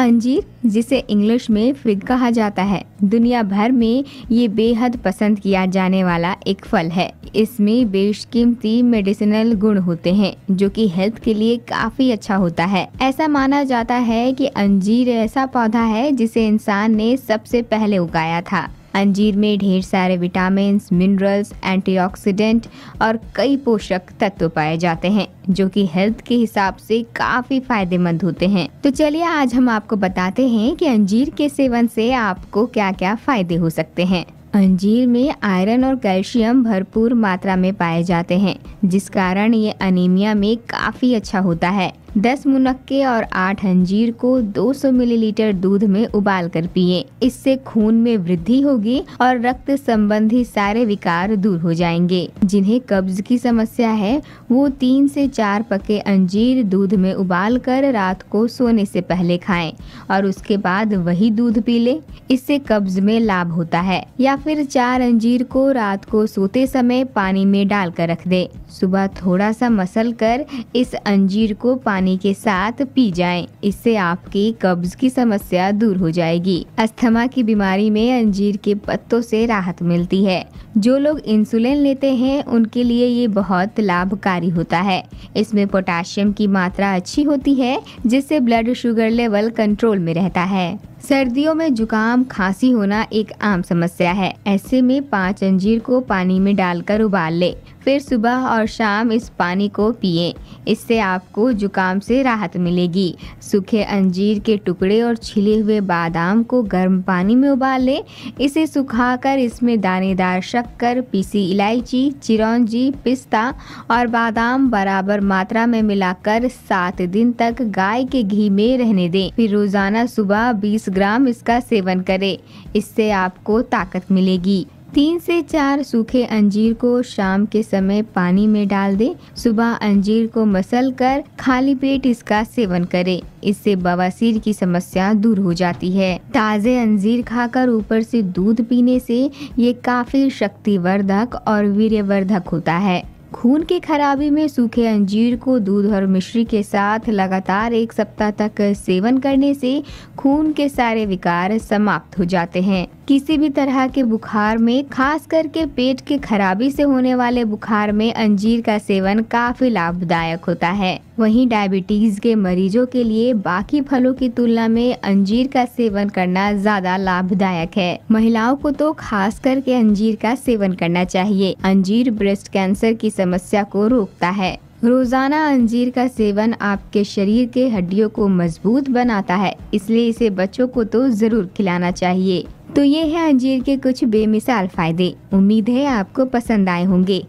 अंजीर जिसे इंग्लिश में फिग कहा जाता है दुनिया भर में ये बेहद पसंद किया जाने वाला एक फल है इसमें बेशकीमती मेडिसिनल गुण होते हैं जो कि हेल्थ के लिए काफी अच्छा होता है ऐसा माना जाता है कि अंजीर ऐसा पौधा है जिसे इंसान ने सबसे पहले उगाया था अंजीर में ढेर सारे विटामिन मिनरल्स एंटीऑक्सीडेंट और कई पोषक तत्व पाए जाते हैं जो कि हेल्थ के हिसाब से काफ़ी फायदेमंद होते हैं तो चलिए आज हम आपको बताते हैं कि अंजीर के सेवन से आपको क्या क्या फायदे हो सकते हैं अंजीर में आयरन और कैल्शियम भरपूर मात्रा में पाए जाते हैं जिस कारण ये अनीमिया में काफ़ी अच्छा होता है दस मुनक्के और आठ अंजीर को 200 मिलीलीटर दूध में उबाल कर पिए इससे खून में वृद्धि होगी और रक्त संबंधी सारे विकार दूर हो जाएंगे जिन्हें कब्ज की समस्या है वो तीन से चार पके अंजीर दूध में उबाल कर रात को सोने से पहले खाएं और उसके बाद वही दूध पी लें इससे कब्ज में लाभ होता है या फिर चार अंजीर को रात को सोते समय पानी में डाल रख दे सुबह थोड़ा सा मसल कर इस अंजीर को पानी पानी के साथ पी जाएं। इससे आपकी कब्ज की समस्या दूर हो जाएगी अस्थमा की बीमारी में अंजीर के पत्तों से राहत मिलती है जो लोग इंसुलिन लेते हैं उनके लिए ये बहुत लाभकारी होता है इसमें पोटाशियम की मात्रा अच्छी होती है जिससे ब्लड शुगर लेवल कंट्रोल में रहता है सर्दियों में जुकाम खांसी होना एक आम समस्या है ऐसे में पाँच अंजीर को पानी में डालकर उबाल ले फिर सुबह और शाम इस पानी को पिए इससे आपको जुकाम से राहत मिलेगी सूखे अंजीर के टुकड़े और छिले हुए बादाम को गर्म पानी में उबाल लें इसे सुखाकर इसमें दानेदार शक्कर पीसी इलायची चिरौंजी पिस्ता और बादाम बराबर मात्रा में मिलाकर सात दिन तक गाय के घी में रहने दें फिर रोज़ाना सुबह बीस ग्राम इसका सेवन करें इससे आपको ताकत मिलेगी तीन से चार सूखे अंजीर को शाम के समय पानी में डाल दें। सुबह अंजीर को मसल कर खाली पेट इसका सेवन करें। इससे बवासीर की समस्या दूर हो जाती है ताज़े अंजीर खाकर ऊपर से दूध पीने से ये काफ़ी शक्तिवर्धक और वीर्यवर्धक होता है खून की खराबी में सूखे अंजीर को दूध और मिश्री के साथ लगातार एक सप्ताह तक सेवन करने से खून के सारे विकार समाप्त हो जाते हैं किसी भी तरह के बुखार में खास करके पेट के खराबी से होने वाले बुखार में अंजीर का सेवन काफ़ी लाभदायक होता है वहीं डायबिटीज़ के मरीजों के लिए बाकी फलों की तुलना में अंजीर का सेवन करना ज़्यादा लाभदायक है महिलाओं को तो खास करके अंजीर का सेवन करना चाहिए अंजीर ब्रेस्ट कैंसर की समस्या को रोकता है रोजाना अंजीर का सेवन आपके शरीर के हड्डियों को मजबूत बनाता है इसलिए इसे बच्चों को तो जरूर खिलाना चाहिए तो ये है अंजीर के कुछ बेमिसाल फ़ायदे उम्मीद है आपको पसंद आए होंगे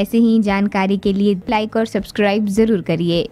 ऐसे ही जानकारी के लिए लाइक और सब्सक्राइब ज़रूर करिए